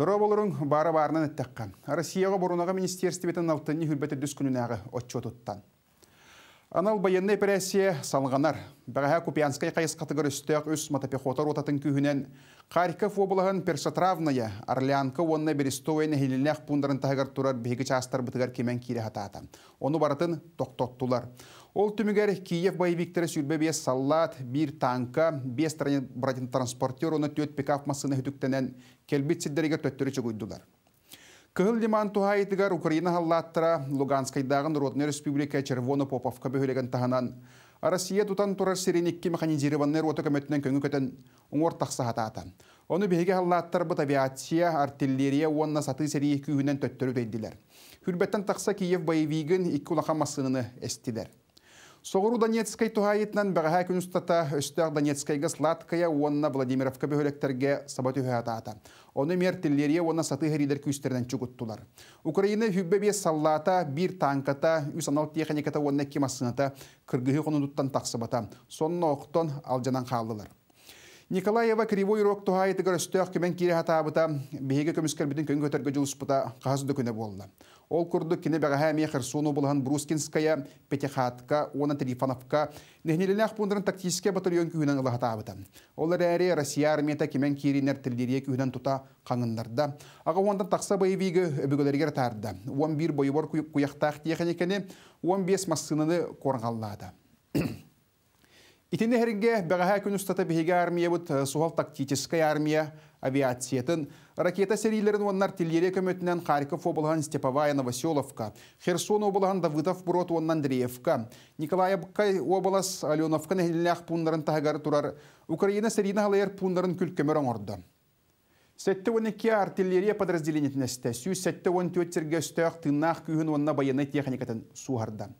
Дұра болырың бары барынан әттәққан. Россияға бұрынаға министерстебетін алтынни хүрбәті дүз күнінәғі отчет ұттан. Анал байынны пересе салғанар. Бағаға Купянскай қайыз қатығыр үстіғ үс матапехотар отатын күйінен Харьков облағын Першатравная, Орлянка онны берестовые хелінләқ пундарын тағыр тұрар бігі частар бұтығар кемен кері хататы. Оны баратын тоқтоттулар. Ол түмігер Киев боевиктері сүйлбе бес саллат, бір танка, бес бронетранспортер транспортер оны төт пикап масыны хүтіктенен келбет сіддеріге Кыл лиман тухайдыгар Украина халлаттыра Луганскайдагын Родная Республика Червоно Поповка бөлеген таһанан. Россия тутан турар сиренекки механизированный рота көмөтүнөн көңү көтөн оңор такса хатаата. Оны беге халлаттар бут авиация, артиллерия уонна саты серии күүнөн төттөрү дейдилер. Хүрбеттен такса Киев боевигин икки улахан массыныны эстилер. Соғыру Донецкай тухайытнан бәғаһа күн ұстата өстәқ Донецкайға Сладкая уонна Владимировка бөліктерге сабат үхәтата. Оны мер тиллерия уонна саты хәридер күстерден чүгіттулар. Украина хүббебе саллата, бир танката, үсанал техниката уонна кемасыната кыргығы хунудуттан тақсыбата. Сонна оқтон алжанан қалылар. Николаева Кривой Рок тухайты көрістөқ көмен кері хатабыта, бейге көміскер бүтін көн көтергі болды. Ол күрді кіне бәғаға әме болған Брускинская, Петехатка, Она Трифановка, Нехнеліне ақпындырын тактиске батальон күйінен ұлағата абытын. Олар әрі Россия армията кемен керінер тілдерге күйінен тұта қаңындарды. Аға ондан тақса байыбегі өбігілергер тарды. 11 бар күйіқтақ дейхен екені, 15 массынаны қорғалады. Итинне херинге бәғәһә күн ұстаты армия бут э, суғал тактической армия авиациятын, ракета серийлерін оннар тілере көметінен Харьков обылған Степовая Новоселовка, Херсон обылған Давыдов Бурот оннан Андреевка, николаевка облас Аленовка нәхілінәқ пундарын турар тұрар, Украина серийіні халайыр пундарын күлкемір оңырды. Сәтті онеке артиллерия подразделенетін сүй сәтті он төттергесті ақ тыннақ күйін онна баяны техникатын суғарды.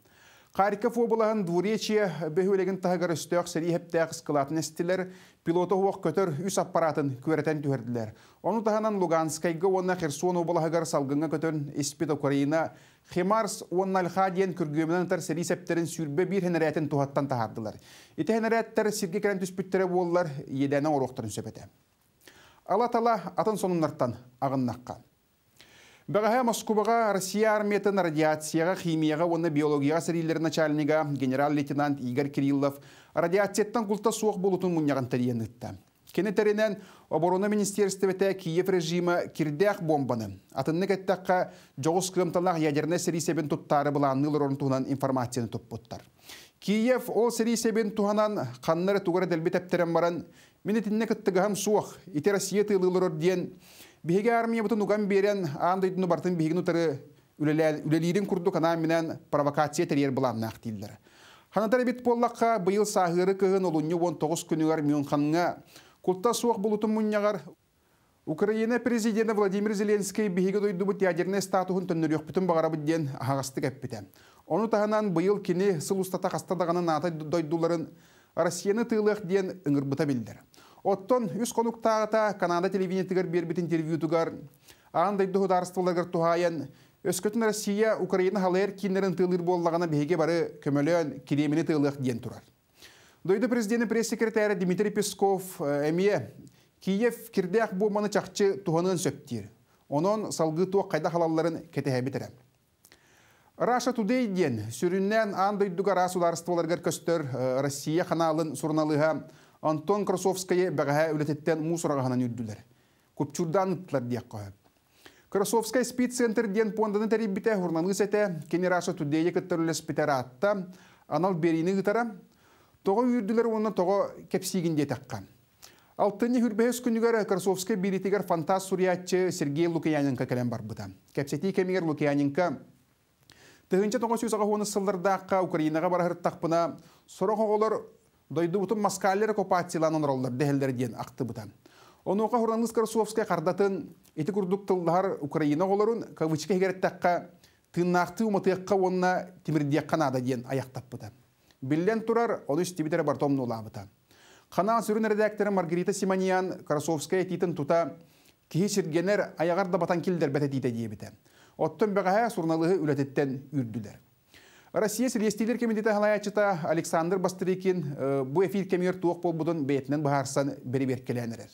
Харьков облаһын Двуречье бөһүлеген таһыгар үстөк сэрии хэптээхыс кылатын истилер пилота оқ көтөр үс аппаратын күөретен түһөрдүлэр. Ону тағынан Луганскай уонна Херсон облаһыгар салгынга көтөн Испит Украина Хемарс уонна Альха диен күргөмүнөн тар сэрии септерин сүрбө бир хенерэтин тухаттан таһардылар. Ите хенереттер сирге керен түспүттөрө буоллар едәне орохтарын сөбөтө. Алатала атын сонуннартан агыннаккан. Бағаға Москубаға Россия армиятын радиацияға, химияға, оны биологияға сәрелер начальнига генерал-лейтенант Игорь Кириллов радиацияттан құлта суық болутын мұнияған тәрен үтті. Кені тәрінен оборона министерствіті Киев режимі кирдеақ бомбаны, атынны кәттаққа жоғыз қымталақ ядерне сәрі себін тұттары бұл аңнылыр орынтуынан информацияны тұппұттар. Киев ол сәрі себін туғанан қаннары туғары дәлбет әптерен баран, минетінне кіттігіғам суық, ите Россия тыйлылыр орден, Биһиге армия бутун уган берен андыйдыны бартын биһигин утары үлелерин курду кана менен провокация терер буланнак дилдер. Ханатар бит боллакка быйыл сагыры кыгын олунне 19 күнүгөр Мюнхенга култа суак булутун муннягар Украина президенти Владимир Зеленский биһиге дойдубут ядерный статуһун төннөрүөх бүтүн багарабыт диэн агасты кэппитэ. Ону таханан быйыл кини сыл устата кастадаганы дойдуларын Россияны тыылыах ден ыңырбыта билдер. Оттон үс конуктаата Канада телевинетігір бербет интервьютугар, Аңдай дұғыдарыстылығыр тухаян, өскөтін Россия Украина халайыр кинерін тылыр боллағына беге бары көмөлөн керемені тылық ден тұрар. Дойды президенті пресс-секретарі Дмитрий Песков әме э, Киев кирдеақ болманы чақчы туғанын сөптір. Онон салғы туа қайда халаларын кетеге бітірем. Раша Тудей ден сүріннен андай дұғар көстір Россия ханалын сұрналыға Антон Красовская бәғәһә үлететтен мусорағынан үлділер. Көпчурдан ұттылар дияқ қойып. Красовская спеццентр ден понданы тәребіте хұрнаны сәте, кенераша түдейі кіттірілі спитәрі атта, анал беріні ғытара, тоғы үйірділер оны тоғы кепсигінде таққан. Алтынны хүрбәһес күнігер Красовская биритигер фантаз суриятчы Сергей Лукьяненко кәлем барбыда. Кәпсети кемигер Лукьяненко Тыгынча тоңа сөз ағауыны сылдырдаққа Украинаға барахыр тақпына сұрақ оғылар дойду бутун маскаллер оккупацияланын ролдор дехелдер диен акты бутан. Онуға Хуранлыс Карсуовская қардатын еті күрдік Украина оларын кавычка хегереттаққа тыннақты ұмытыққа онына темірдек қанада дейін аяқтап бұта. Білден турар, оны үстебетері бар томны ұла бұта. Қана сүрін редакторы Маргарита Симониян Карсуовская титін тұта кейі батан аяғарда батан келдер бәтетейді дейбіті. Оттың бәғая сұрналығы үләтеттен үрділер. Россия сирестилер кемедите халаячыта Александр Бастырикин э, бұ эфир кемер туық бол бұдан бетінен бағарсан беребер келенерер.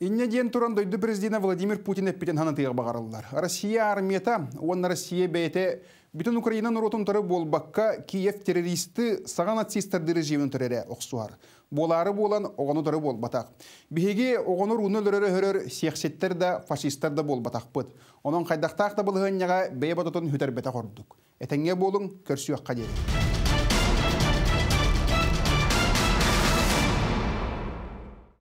Инне ден туран дойды президента Владимир Путин эппитен ханатыға бағарылар. Россия армията, он Россия бәйті бүтін Украина нұротын тұры болбаққа Киев террористы саған нацистерді режимін түрері оқсуар. Болары болан оғаны тұры болбатақ. Бігеге оғаны руны лөрері хөрер сексеттер да фашисттер да болбатақ бұд. Оның қайдақтақ та бұлығынняға бәйбатытын хүтер Этенге болың, көрсі өққа